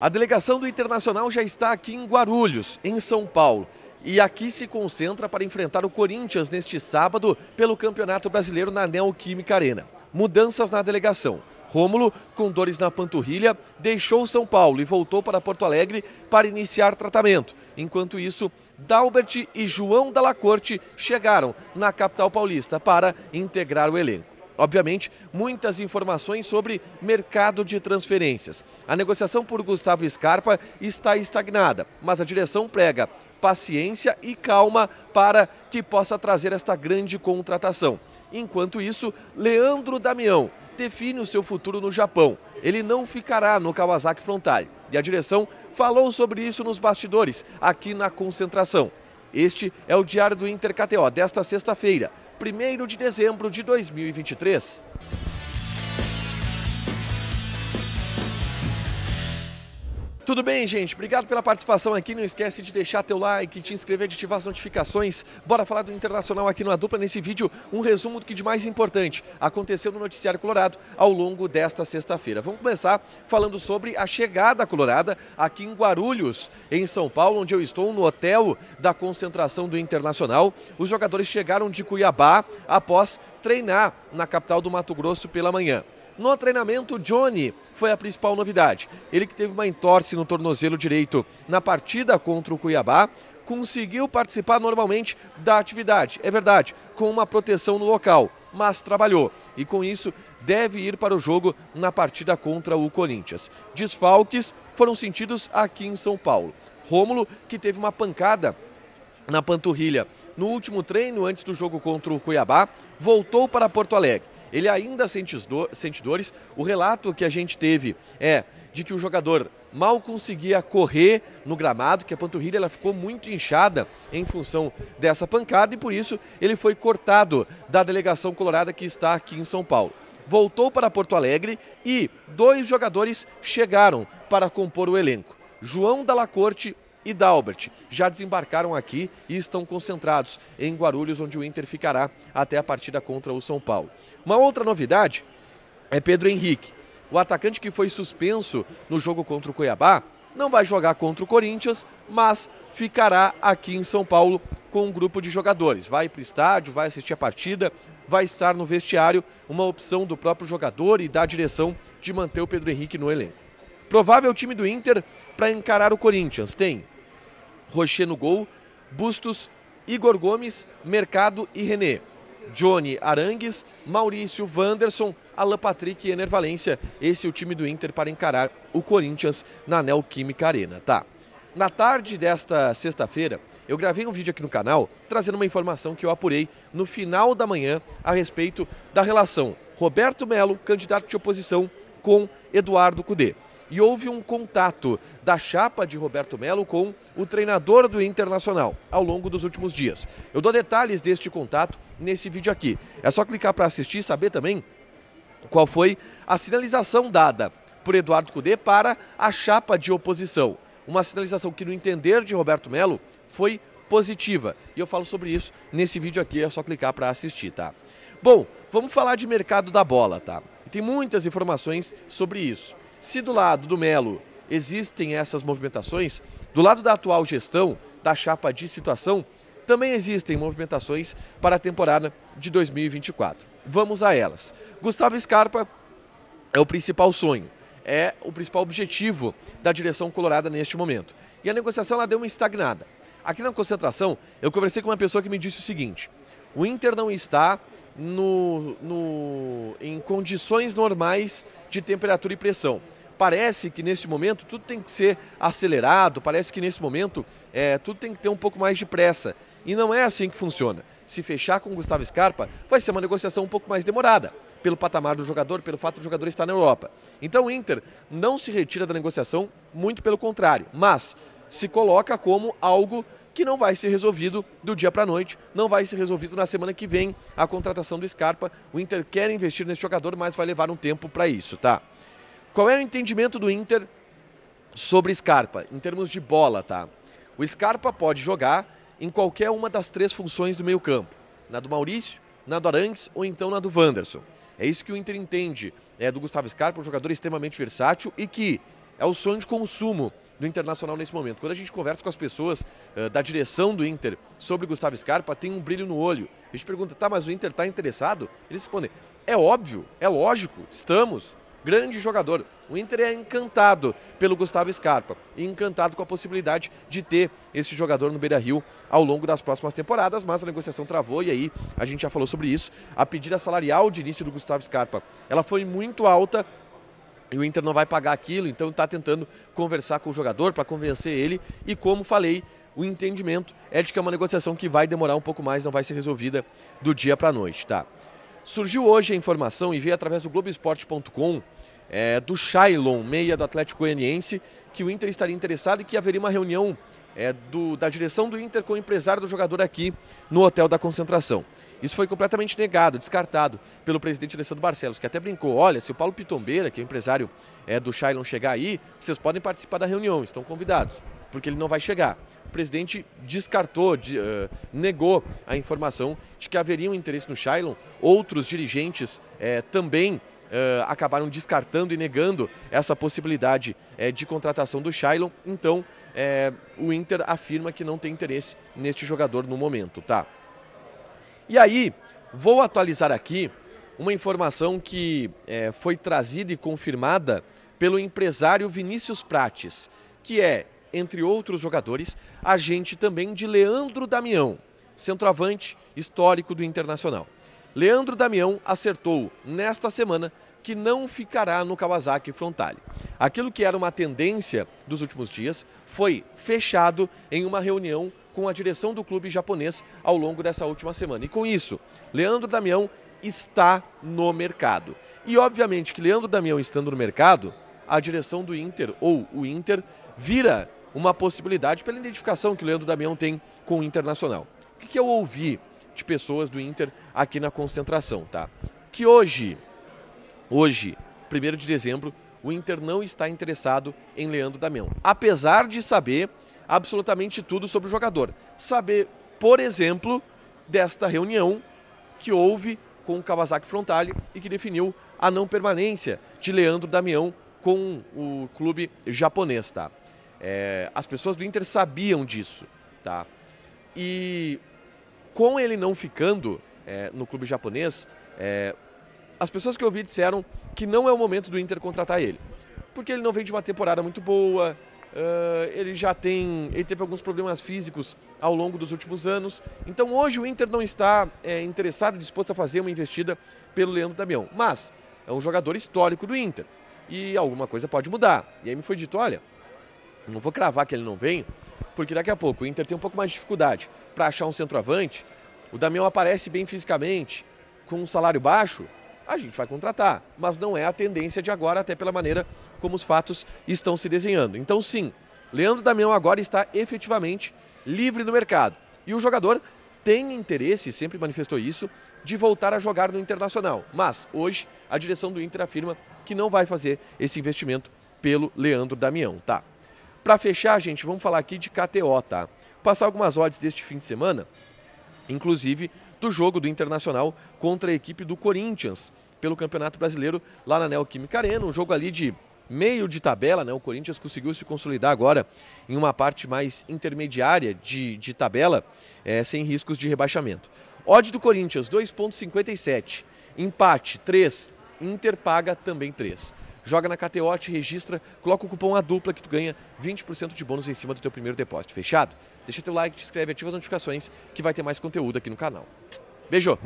A delegação do Internacional já está aqui em Guarulhos, em São Paulo. E aqui se concentra para enfrentar o Corinthians neste sábado pelo Campeonato Brasileiro na Neoquímica Arena. Mudanças na delegação. Rômulo, com dores na panturrilha, deixou São Paulo e voltou para Porto Alegre para iniciar tratamento. Enquanto isso, Dalbert e João Corte chegaram na capital paulista para integrar o elenco obviamente, muitas informações sobre mercado de transferências. A negociação por Gustavo Scarpa está estagnada, mas a direção prega paciência e calma para que possa trazer esta grande contratação. Enquanto isso, Leandro Damião define o seu futuro no Japão. Ele não ficará no Kawasaki Frontale. E a direção falou sobre isso nos bastidores, aqui na concentração. Este é o Diário do Inter KTO desta sexta-feira, 1 de dezembro de 2023. Tudo bem, gente? Obrigado pela participação aqui. Não esquece de deixar teu like, te inscrever, de ativar as notificações. Bora falar do Internacional aqui no Dupla nesse vídeo. Um resumo do que de mais importante aconteceu no Noticiário Colorado ao longo desta sexta-feira. Vamos começar falando sobre a chegada colorada aqui em Guarulhos, em São Paulo, onde eu estou, no hotel da concentração do Internacional. Os jogadores chegaram de Cuiabá após treinar na capital do Mato Grosso pela manhã. No treinamento, Johnny foi a principal novidade. Ele que teve uma entorse no tornozelo direito na partida contra o Cuiabá, conseguiu participar normalmente da atividade, é verdade, com uma proteção no local, mas trabalhou e com isso deve ir para o jogo na partida contra o Corinthians. Desfalques foram sentidos aqui em São Paulo. Rômulo, que teve uma pancada na panturrilha no último treino antes do jogo contra o Cuiabá, voltou para Porto Alegre ele ainda sente, do, sente dores. O relato que a gente teve é de que o jogador mal conseguia correr no gramado, que a panturrilha ela ficou muito inchada em função dessa pancada e por isso ele foi cortado da delegação colorada que está aqui em São Paulo. Voltou para Porto Alegre e dois jogadores chegaram para compor o elenco. João Dalla Corte e Dalbert já desembarcaram aqui e estão concentrados em Guarulhos, onde o Inter ficará até a partida contra o São Paulo. Uma outra novidade é Pedro Henrique. O atacante que foi suspenso no jogo contra o Cuiabá não vai jogar contra o Corinthians, mas ficará aqui em São Paulo com um grupo de jogadores. Vai para o estádio, vai assistir a partida, vai estar no vestiário, uma opção do próprio jogador e da direção de manter o Pedro Henrique no elenco. Provável time do Inter para encarar o Corinthians tem Rocher no gol, Bustos, Igor Gomes, Mercado e René. Johnny Arangues, Maurício Wanderson, Alan Patrick e Ener Valência. Esse é o time do Inter para encarar o Corinthians na Neoquímica Arena, tá? Na tarde desta sexta-feira, eu gravei um vídeo aqui no canal trazendo uma informação que eu apurei no final da manhã a respeito da relação Roberto Melo, candidato de oposição, com Eduardo Cudê e houve um contato da chapa de Roberto Melo com o treinador do Internacional ao longo dos últimos dias. Eu dou detalhes deste contato nesse vídeo aqui. É só clicar para assistir e saber também qual foi a sinalização dada por Eduardo Cudê para a chapa de oposição. Uma sinalização que, no entender de Roberto Melo, foi positiva. E eu falo sobre isso nesse vídeo aqui, é só clicar para assistir, tá? Bom, vamos falar de mercado da bola, tá? Tem muitas informações sobre isso. Se do lado do Melo existem essas movimentações, do lado da atual gestão, da chapa de situação, também existem movimentações para a temporada de 2024. Vamos a elas. Gustavo Scarpa é o principal sonho, é o principal objetivo da direção colorada neste momento. E a negociação lá deu uma estagnada. Aqui na concentração, eu conversei com uma pessoa que me disse o seguinte: o Inter não está no, no, em condições normais de temperatura e pressão. Parece que nesse momento tudo tem que ser acelerado, parece que nesse momento é, tudo tem que ter um pouco mais de pressa. E não é assim que funciona. Se fechar com o Gustavo Scarpa, vai ser uma negociação um pouco mais demorada, pelo patamar do jogador, pelo fato do jogador estar na Europa. Então o Inter não se retira da negociação, muito pelo contrário, mas se coloca como algo que não vai ser resolvido do dia para a noite, não vai ser resolvido na semana que vem a contratação do Scarpa. O Inter quer investir nesse jogador, mas vai levar um tempo para isso, tá? Qual é o entendimento do Inter sobre Scarpa em termos de bola, tá? O Scarpa pode jogar em qualquer uma das três funções do meio-campo, na do Maurício, na do Arantes ou então na do Wanderson. É isso que o Inter entende é do Gustavo Scarpa, um jogador extremamente versátil e que é o sonho de consumo do Internacional nesse momento. Quando a gente conversa com as pessoas uh, da direção do Inter sobre Gustavo Scarpa, tem um brilho no olho. A gente pergunta, tá, mas o Inter está interessado? Eles respondem, é óbvio, é lógico, estamos. Grande jogador. O Inter é encantado pelo Gustavo Scarpa, e encantado com a possibilidade de ter esse jogador no Beira Rio ao longo das próximas temporadas, mas a negociação travou e aí a gente já falou sobre isso. A pedida salarial de início do Gustavo Scarpa ela foi muito alta e o Inter não vai pagar aquilo, então está tentando conversar com o jogador para convencer ele. E como falei, o entendimento é de que é uma negociação que vai demorar um pouco mais, não vai ser resolvida do dia para a noite, tá? Surgiu hoje a informação e veio através do Globoesporte.com é, do Shailon, meia do Atlético Goianiense, que o Inter estaria interessado e que haveria uma reunião é, do, da direção do Inter com o empresário do jogador aqui no hotel da concentração. Isso foi completamente negado, descartado pelo presidente Alessandro Barcelos, que até brincou: olha, se o Paulo Pitombeira, que é o empresário é, do Shailon, chegar aí, vocês podem participar da reunião, estão convidados, porque ele não vai chegar. O presidente descartou, de, uh, negou a informação de que haveria um interesse no Shailon, outros dirigentes eh, também Uh, acabaram descartando e negando essa possibilidade uh, de contratação do Shailon. Então, uh, o Inter afirma que não tem interesse neste jogador no momento, tá? E aí, vou atualizar aqui uma informação que foi trazida e confirmada pelo empresário Vinícius Prates, que é, entre outros jogadores, agente também de Leandro Damião, centroavante histórico do Internacional. Leandro Damião acertou nesta semana que não ficará no Kawasaki Frontale. Aquilo que era uma tendência dos últimos dias foi fechado em uma reunião com a direção do clube japonês ao longo dessa última semana. E com isso, Leandro Damião está no mercado. E obviamente que Leandro Damião estando no mercado, a direção do Inter ou o Inter vira uma possibilidade pela identificação que o Leandro Damião tem com o Internacional. O que, eu ouvi de pessoas do Inter aqui na concentração, tá? Que hoje, hoje, 1 de dezembro, o Inter não está interessado em Leandro Damião, apesar de saber absolutamente tudo sobre o jogador. Saber, por exemplo, desta reunião que houve com o Kawasaki Frontale e que definiu a não permanência de Leandro Damião com o clube japonês, tá? É, as pessoas do Inter sabiam disso, tá? E com ele não ficando é, no clube japonês, é, as pessoas que eu ouvi disseram que não é o momento do Inter contratar ele. Porque ele não vem de uma temporada muito boa, uh, ele já tem. Ele teve alguns problemas físicos ao longo dos últimos anos. Então hoje o Inter não está é, interessado, disposto a fazer uma investida pelo Leandro Damião. Mas é um jogador histórico do Inter. E alguma coisa pode mudar. E aí me foi dito: olha, não vou cravar que ele não vem, porque daqui a pouco o Inter tem um pouco mais de dificuldade para achar um centroavante. O Damião aparece bem fisicamente, com um salário baixo, a gente vai contratar. Mas não é a tendência de agora, até pela maneira como os fatos estão se desenhando. Então, sim, Leandro Damião agora está efetivamente livre no mercado. E o jogador tem interesse, sempre manifestou isso, de voltar a jogar no Internacional. Mas hoje a direção do Inter afirma que não vai fazer esse investimento pelo Leandro Damião, tá? Para fechar, gente, vamos falar aqui de KTO, tá? Passar algumas odds deste fim de semana, inclusive do jogo do Internacional contra a equipe do Corinthians pelo Campeonato Brasileiro lá na Neoquímica Arena, um jogo ali de meio de tabela, né? O Corinthians conseguiu se consolidar agora em uma parte mais intermediária de, de tabela, é, sem riscos de rebaixamento. Odd do Corinthians, 2,57. Empate, 3. Inter paga também 3 joga na KTO, te registra, coloca o cupom A dupla que tu ganha 20% de bônus em cima do teu primeiro depósito. Fechado? Deixa teu like, te inscreve, ativa as notificações que vai ter mais conteúdo aqui no canal. Beijo!